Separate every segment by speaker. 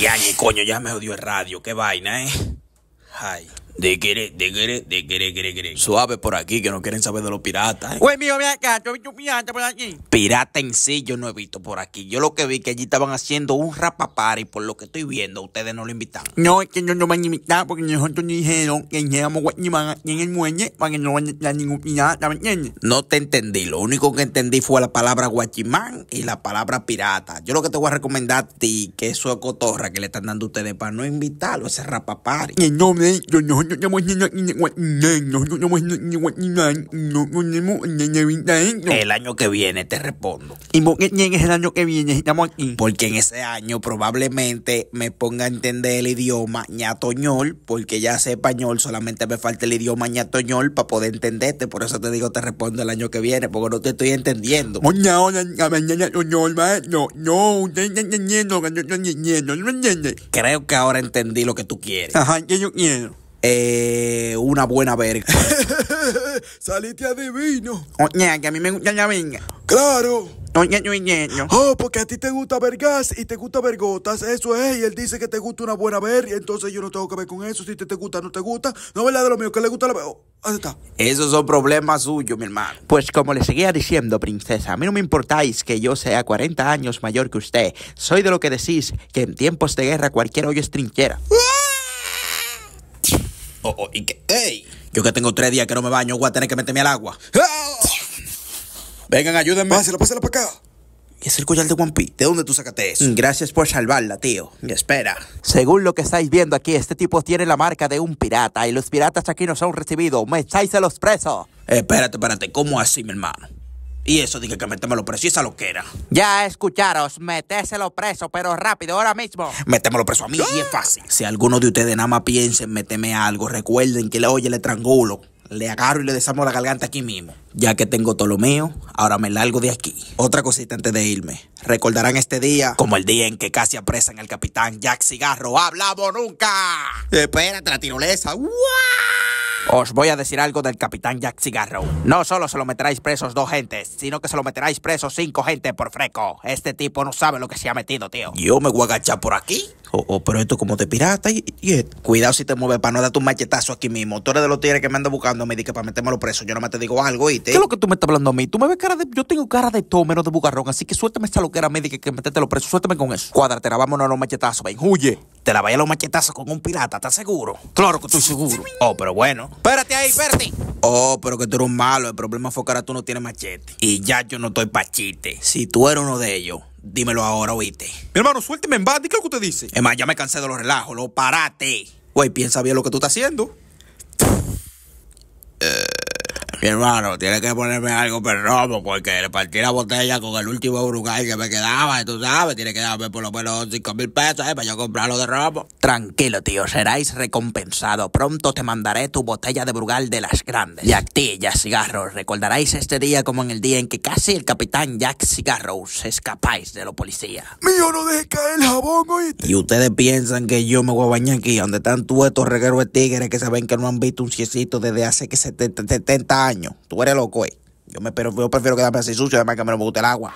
Speaker 1: Ya,
Speaker 2: coño, ya me odió el radio, qué vaina, eh. Ay. De quiere de quiere de quiere quiere Suave por aquí, que no quieren saber de los piratas.
Speaker 1: Eh. mío, yo he visto pirata por aquí.
Speaker 2: Pirata en sí yo no he visto por aquí. Yo lo que vi que allí estaban haciendo un rapapari, por lo que estoy viendo, ustedes no lo invitaron. No, es que yo no me han invitado porque nosotros ni dijeron que llegamos guachimán aquí en el muelle para que no a ningún pirata, ¿me entiendes? No te entendí, lo único que entendí fue la palabra guachimán y la palabra pirata. Yo lo que te voy a recomendar a ti, que eso es cotorra que le están dando a ustedes para no invitarlo a ese rapapari.
Speaker 1: No, me, Yo no. El
Speaker 2: año que viene, te respondo. ¿Y por qué es el año que viene? Estamos aquí. Porque en ese año probablemente me ponga a entender el idioma ñatoñol, porque ya sé español, solamente me falta el idioma ñatoñol para poder entenderte. Por eso te digo, te respondo el año que viene, porque no te estoy entendiendo. Creo que ahora entendí lo que tú quieres. que yo quiero. Eh, una buena verga.
Speaker 1: Saliste adivino. Oye, que a mí me gusta la Claro. Oye, oñe! Oh, porque a ti te gusta vergas y te gusta vergotas. Eso es. Y él dice que te gusta una buena verga. Entonces yo no tengo que ver con eso. Si te, te gusta, no te gusta. No, la De lo mío, que le gusta la verga. Oh,
Speaker 2: está. Esos son problemas suyos, mi hermano. Pues como le seguía diciendo, princesa, a mí no me importáis que yo sea 40 años mayor que usted. Soy de lo que decís que en tiempos de guerra cualquier hoyo es trinchera. ¡Ah! y que, yo que tengo tres días que no me baño, voy a tener que meterme al agua. ¡Ah! Vengan, ayúdenme. para acá. Y es el collar de One ¿De dónde tú sacaste eso? Mm, gracias por salvarla, tío. Y espera. Según lo que estáis viendo aquí, este tipo tiene la marca de un pirata y los piratas aquí nos han recibido. Me echáis a los presos. espérate, espérate. ¿Cómo así, mi hermano? Y eso dije que metémelo preso y esa loquera. Ya escucharos, metéselo preso, pero rápido, ahora mismo. Metémelo preso a mí y es fácil. Si alguno de ustedes nada más piensa en meterme algo, recuerden que le oye, le trangulo. Le agarro y le desamo la garganta aquí mismo. Ya que tengo todo lo mío, ahora me largo de aquí. Otra cosita antes de irme. Recordarán este día como el día en que casi apresan al capitán Jack Cigarro. ¡Hablamos nunca! Espera, la tirolesa. ¡Wow! Os voy a decir algo del capitán Jack Cigarro. No solo se lo meteráis presos dos gentes, sino que se lo meteráis presos cinco gentes por freco. Este tipo no sabe lo que se ha metido, tío. Yo me voy a agachar por aquí. Oh, oh, pero esto como de pirata y, Cuidado si te mueves para no dar un machetazo aquí mismo. Tú eres de los tigres que me andan buscando, me para meterme para los preso. Yo no me te digo algo y te. ¿Qué es lo
Speaker 1: que tú me estás hablando a mí? Tú me ves cara
Speaker 2: de. Yo tengo cara de todo de bugarrón, así que suéltame esa loquera médica que, que los preso. Suéltame con eso. Cuádratela, vámonos a los machetazos. Ven, huye. Te la vaya a los machetazos con un pirata, ¿estás seguro? Claro que estoy seguro. Oh, pero bueno. Espérate ahí, espérate. Oh, pero que tú eres un malo. El problema fue que ahora tú no tienes machete. Y ya yo no estoy pachite. Si tú eres uno de ellos, dímelo ahora, oíste. Mi hermano, suélteme en ¿Qué es lo que usted dice? Es más, ya me cansé de los relajos. Lo parate. Güey, piensa bien lo que tú estás haciendo. Mi hermano, tiene que ponerme algo robo porque le partí la botella con el último brugal que me quedaba, y tú sabes, tiene que darme por lo menos 5 mil pesos eh, para yo comprarlo de robo Tranquilo, tío, seráis recompensado. Pronto te mandaré tu botella de brugal de las grandes. a ti, Jack Cigarro, recordaréis este día como en el día en que casi el capitán Jack Cigarro se escapáis de los policías. Mío, no dejes caer el jabón, Y ustedes piensan que yo me voy a bañar aquí, donde están todos estos regueros de tigres que saben que no han visto un ciecito desde hace que 70 años Tú eres loco, eh. Yo, me, pero, yo prefiero quedarme así sucio, además que me no me gusta el agua.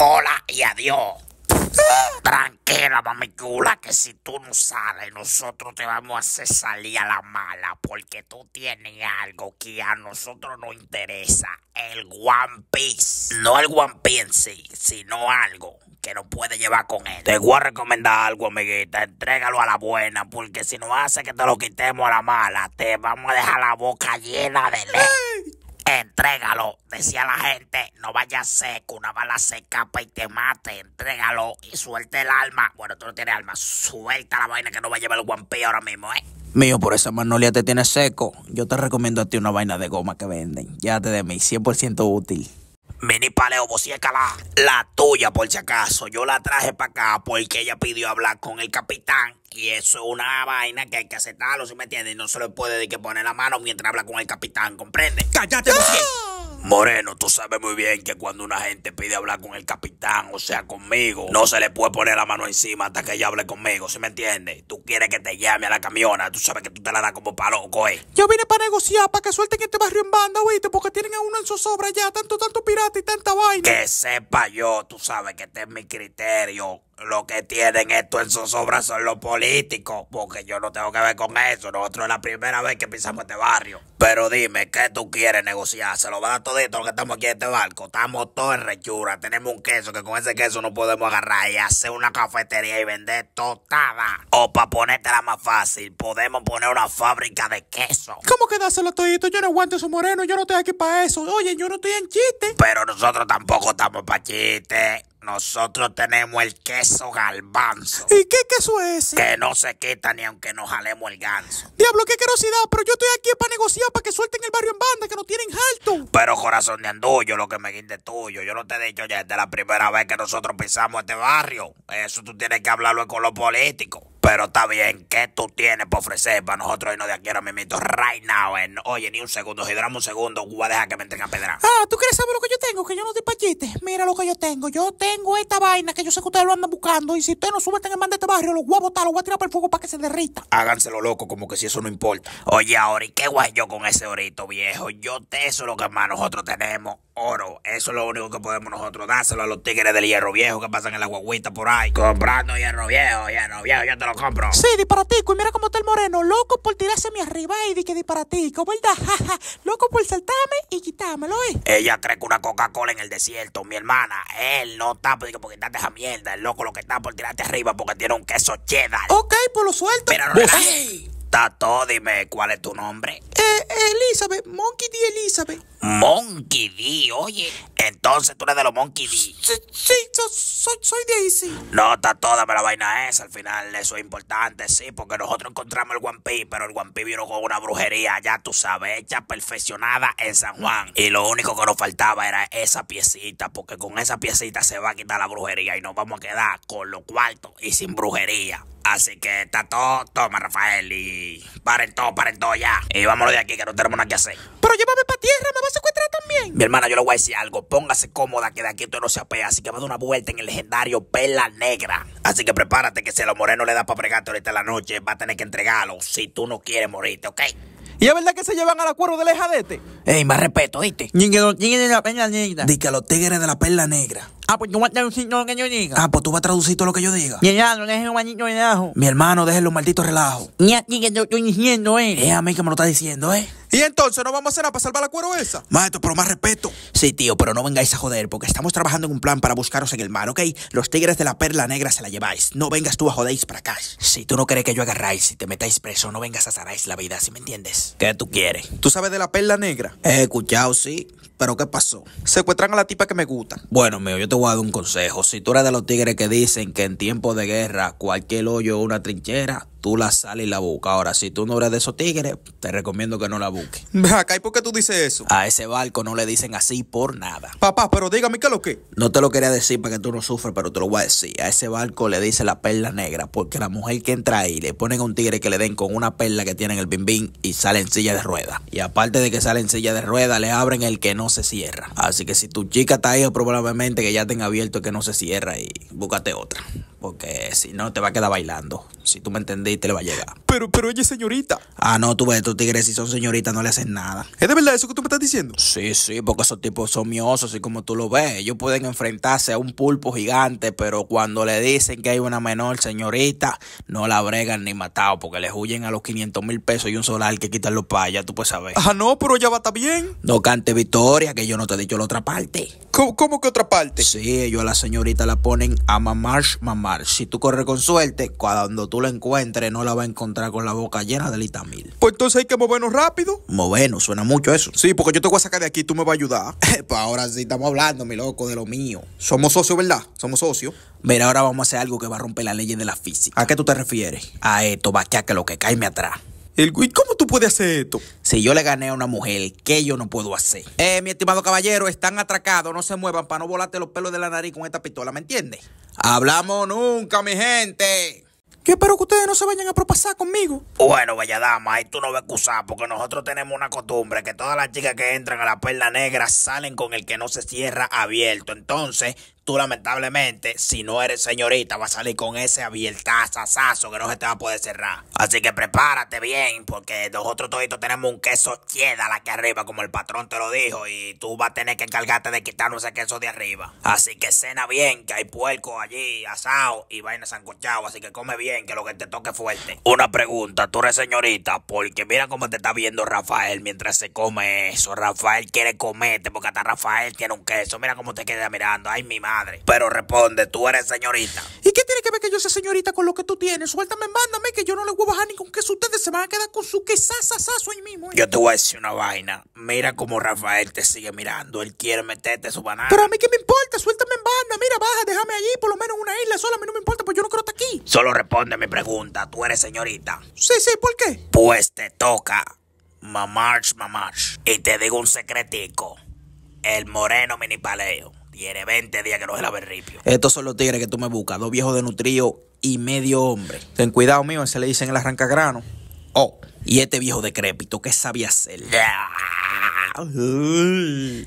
Speaker 2: Hola y adiós la mamicula, que si tú no sales, nosotros te vamos a hacer salir a la mala, porque tú tienes algo que a nosotros nos interesa, el One Piece. No el One Piece en sí, sino algo que nos puede llevar con él. Te voy a recomendar algo, amiguita, entrégalo a la buena, porque si no hace que te lo quitemos a la mala, te vamos a dejar la boca llena de leche. Entrégalo, decía la gente, no vaya seco, una bala se escapa y te mate, entrégalo y suelta el alma. Bueno, tú no tienes alma, suelta la vaina que no va a llevar el guampí ahora mismo, ¿eh? Mío, por esa manolía te tiene seco. Yo te recomiendo a ti una vaina de goma que venden. te de mí, 100% útil. Mini Paleo, bociécala. La tuya, por si acaso. Yo la traje para acá porque ella pidió hablar con el capitán. Y eso es una vaina que hay que aceptarlo, si ¿sí me entiendes? No se le puede de que poner la mano mientras habla con el capitán, ¿comprende? ¡Cállate, Moreno, tú sabes muy bien que cuando una gente pide hablar con el capitán, o sea, conmigo, no se le puede poner la mano encima hasta que ella hable conmigo, ¿sí me entiendes? Tú quieres que te llame a la camiona, tú sabes que tú te la das como loco, eh
Speaker 1: Yo vine para negociar, para que suelten este barrio en banda, oíste, porque tienen a uno en zozobra ya, tanto, tanto pirata y tanta vaina. Que sepa yo, tú sabes que este
Speaker 2: es mi criterio lo que tienen esto en sus obras son los políticos, porque yo no tengo que ver con eso. Nosotros es la primera vez que pisamos este barrio. Pero dime, ¿qué tú quieres negociar? Se lo va a dar todito que estamos aquí en este barco. Estamos todos en rechura. Tenemos un queso que con ese queso no podemos agarrar y hacer una cafetería y vender
Speaker 1: totada.
Speaker 2: O para ponértela más fácil, podemos poner una fábrica de queso.
Speaker 1: ¿Cómo que dáselo todito? Yo no aguanto eso moreno. Yo no estoy aquí para eso. Oye, yo no estoy en chiste.
Speaker 2: Pero nosotros tampoco estamos para chiste nosotros tenemos el queso galbanzo.
Speaker 1: ¿Y qué queso es
Speaker 2: ese? Que no se quita ni aunque
Speaker 1: nos jalemos el ganso. Diablo, qué querosidad, pero yo estoy aquí para negociar, para que suelten el barrio en banda, que no tienen hal.
Speaker 2: Pero corazón de andullo, lo que me guinde tuyo. Yo no te he dicho ya, esta la primera vez que nosotros pisamos este barrio. Eso tú tienes que hablarlo con los políticos. Pero está bien, ¿qué tú tienes para ofrecer para nosotros no de aquí Mi mito Right now, eh. oye, ni un segundo, Si duramos un segundo, voy a dejar que me entren a Ah,
Speaker 1: ¿tú quieres saber lo que yo tengo? Que yo no te pachiste. Mira lo que yo tengo. Yo tengo esta vaina que yo sé que ustedes lo andan buscando y si ustedes no suben en el man de este barrio, los voy a botar, los voy a tirar por el fuego para que se derrita.
Speaker 2: Háganselo loco, como que si eso no importa. Oye, ahora, ¿y qué guay yo con ese orito, viejo? Yo te eso lo que nosotros tenemos oro. Eso es lo único que podemos nosotros dárselo a los tigres del hierro viejo que pasan en la guaguita por ahí. Comprando hierro viejo, hierro viejo, yo te lo compro. Sí,
Speaker 1: disparatico. Y mira cómo está el moreno. Loco por tirarse mi arriba y di que disparatico, ¿verdad? Jaja. Loco por saltarme y quitármelo, ¿eh?
Speaker 2: Ella cree que una Coca-Cola en el desierto, mi hermana. Él no está pues, porque está de esa mierda. El loco lo que está por tirarte arriba porque tiene un queso cheddar.
Speaker 1: Ok, por lo suelto. mira no, Está
Speaker 2: todo, dime cuál es tu nombre.
Speaker 1: Eh, Elizabeth, Monkey D. Elizabeth.
Speaker 2: Monkey D, oye. Entonces tú eres de los Monkey D. Sí, sí
Speaker 1: soy, de ahí, sí. No está toda, pero la
Speaker 2: vaina esa. Al final eso es importante, sí, porque nosotros encontramos el One Piece, pero el One Piece vino con una brujería, ya tú sabes, hecha perfeccionada en San Juan. Y lo único que nos faltaba era esa piecita, porque con esa piecita se va a quitar la brujería y nos vamos a quedar con los cuartos y sin brujería. Así que está todo, toma Rafael y paren todo, paren todo ya. Y vamos de aquí, que no tenemos nada que hacer. Pero
Speaker 1: llévame para tierra, me vas a secuestrar también. Mi
Speaker 2: hermana, yo le voy a decir algo. Póngase cómoda, que de aquí tú no se apea. Así que va a dar una vuelta en el legendario Perla Negra. Así que prepárate, que si a los morenos le da para pregarte ahorita en la noche, va a tener que entregarlo si tú no quieres morirte, ¿ok?
Speaker 1: ¿Y es verdad que se llevan al acuerdo del ejadete? Ey, más respeto, ¿viste? Ni que los tigres de la perla negra. Dice que los tigres de la perla negra Ah, pues tú vas a traducir todo lo que
Speaker 2: yo diga. Ah, pues tú vas a traducir todo lo que yo diga. Mi hermano, déjenlo los maldito Mi hermano, déjenlo los malditos relajo.
Speaker 1: Y a ti que te estoy diciendo, eh. Es a mí que me lo está diciendo, eh. Y entonces no vamos a cenar para salvar la cuero esa.
Speaker 2: Maestro, pero más respeto. Sí, tío, pero no vengáis a joder, porque estamos trabajando en un plan para buscaros en el mar, ¿ok? Los tigres de la perla negra se la lleváis. No vengas tú a jodéis para acá. Si tú no crees que yo agarráis y te metáis preso, no vengas a zaráis la vida, ¿sí me entiendes? ¿Qué tú quieres? ¿Tú sabes de la perla negra? He escuchado, sí. Pero ¿qué pasó? Secuestran a la tipa que me gusta. Bueno, mío, yo te voy a dar un consejo. Si tú eres de los tigres que dicen que en tiempo de guerra cualquier hoyo es una trinchera, tú la sales y la buscas. Ahora, si tú no eres de esos tigres, te recomiendo que no la busques. Acá, ¿y por qué tú dices eso? A ese barco no le dicen así por nada. Papá, pero dígame qué es lo que. No te lo quería decir para que tú no sufres, pero te lo voy a decir. A ese barco le dice la perla negra, porque la mujer que entra ahí le ponen a un tigre que le den con una perla que tiene en el bimbín y sale en silla de ruedas. Y aparte de que sale en silla de ruedas, le abren el que no se cierra. Así que si tu chica está ahí, probablemente que ya tenga abierto el que no se cierra y búscate otra. Porque si no, te va a quedar bailando. Si tú me entendiste, le va a llegar. Pero, pero ella señorita. Ah, no, tú ves, tus tigres, si son señoritas, no le hacen nada. ¿Es de verdad eso que tú me estás diciendo? Sí, sí, porque esos tipos son miosos, y como tú lo ves. Ellos pueden enfrentarse a un pulpo gigante, pero cuando le dicen que hay una menor señorita, no la bregan ni matado, porque les huyen a los 500 mil pesos y un solar que quitan los payas, tú puedes saber. Ah, no, pero ella va a bien. No cante victoria, que yo no te he dicho la otra parte. ¿Cómo, que otra parte? Sí, ellos a la señorita la ponen a mamar, mamá si tú corres con suerte, cuando tú la encuentres, no la va a encontrar con la boca llena de litamil. Pues entonces hay que movernos rápido. Movernos, suena mucho eso. Sí, porque yo te voy a sacar de aquí y tú me vas a ayudar. pues ahora sí estamos hablando, mi loco, de lo mío. Somos socios, ¿verdad? Somos socios. Mira, ahora vamos a hacer algo que va a romper la ley de la física. ¿A qué tú te refieres? A esto, va que lo que cae me atrás. El güey, ¿cómo tú puedes hacer esto? Si yo le gané a una mujer, ¿qué yo no puedo hacer? Eh, mi estimado caballero, están atracados, no se muevan para no volarte los pelos de la nariz con esta pistola, ¿me entiendes? Hablamos nunca, mi gente. ¿Qué, espero que ustedes no se vayan a propasar conmigo. Bueno, vaya dama, ahí tú no vas a excusar porque nosotros tenemos una costumbre que todas las chicas que entran a la perla negra salen con el que no se cierra abierto. Entonces, Tú lamentablemente, si no eres señorita, vas a salir con ese abiertazazazo que no se te va a poder cerrar. Así que prepárate bien, porque nosotros toditos tenemos un queso la que arriba, como el patrón te lo dijo, y tú vas a tener que encargarte de quitarnos ese queso de arriba. Así que cena bien, que hay puerco allí, asado y vaina sancochado, así que come bien, que lo que te toque fuerte. Una pregunta, tú eres señorita, porque mira cómo te está viendo Rafael mientras se come eso. Rafael quiere comerte, porque hasta Rafael tiene un queso. Mira cómo te queda mirando. Ay, mi madre. Pero responde, tú eres señorita.
Speaker 1: ¿Y qué tiene que ver que yo sea señorita con lo que tú tienes? Suéltame, mándame, que yo no le voy a bajar ni con queso. Ustedes se van a quedar con su quesazazazo ahí mismo.
Speaker 2: ¿eh? Yo te voy a decir una vaina. Mira cómo Rafael te sigue mirando. Él quiere meterte su banana. Pero a
Speaker 1: mí qué me importa, suéltame en banda. Mira, baja, déjame allí, por lo menos una isla sola. A mí no me importa, pues yo no creo estar aquí.
Speaker 2: Solo responde mi pregunta. Tú eres señorita. Sí, sí, ¿por qué? Pues te toca. Mamarch, mamarch. Y te digo un secretico. El moreno mini paleo. Tiene 20 días que no se la verripio. ripio. Estos son los tigres que tú me buscas, dos viejos de nutrío y medio hombre. Ten cuidado, mío, ese le dicen el arrancagrano. Oh, y este viejo decrépito, ¿qué sabía hacer?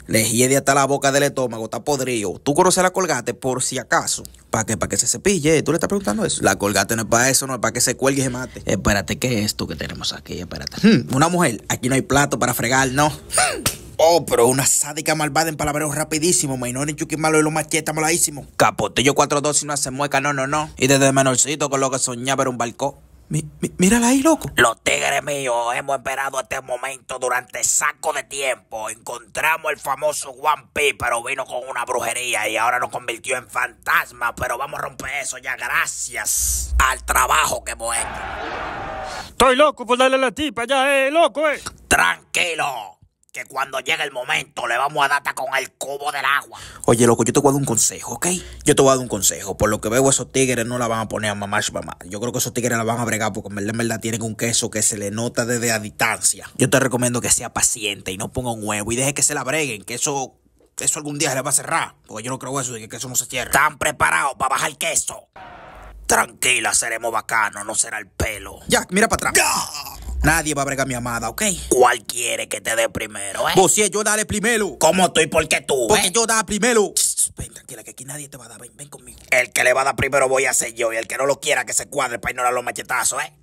Speaker 2: Le hiede hasta la boca del estómago, está podrido. Tú conoces la colgate por si acaso. ¿Para qué? ¿Para que se cepille? ¿Eh? ¿Tú le estás preguntando eso? La colgate no es para eso, no es para que se cuelgue y se mate. Espérate, ¿qué es esto que tenemos aquí? Espérate. Hmm, una mujer, aquí no hay plato para fregar, ¿no? Oh, pero una sádica malvada en palabreros rapidísimo. Menor en malo y los está maladísimo. Capotillo 4-2 y no hace mueca, no, no, no. Y desde menorcito con lo que soñaba era un balcón.
Speaker 1: mírala ahí, loco.
Speaker 2: Los tigres míos hemos esperado este momento durante saco de tiempo. Encontramos el famoso One Piece, pero vino con una brujería y ahora nos convirtió en fantasma. Pero vamos a romper eso ya gracias al trabajo que hemos hecho.
Speaker 1: Estoy loco por darle la tipa ya, eh, loco, eh.
Speaker 2: Tranquilo que cuando llegue el momento le vamos a dar con el cubo del agua. Oye, loco, yo te voy a dar un consejo, ¿ok? Yo te voy a dar un consejo. Por lo que veo, esos tigres no la van a poner a mamá mamá. Yo creo que esos tigres la van a bregar porque en verdad, tienen un queso que se le nota desde a distancia. Yo te recomiendo que sea paciente y no ponga un huevo y deje que se la breguen, que eso, algún día se le va a cerrar. Porque yo no creo eso de que eso no se cierre. ¿Están preparados para bajar el queso? Tranquila, seremos bacanos, no será el pelo. ya mira para atrás. Nadie va a bregar a mi amada, ¿ok? ¿Cuál quiere que te dé primero, eh? Vos si yo dale primero. ¿Cómo estoy? ¿Por qué tú? Eh? Porque yo da primero. Ven, tranquila, que aquí nadie te va a dar. Ven, ven conmigo. El que le va a dar primero voy a ser yo. Y el que no lo quiera, que se cuadre para ignorar los machetazos, ¿eh?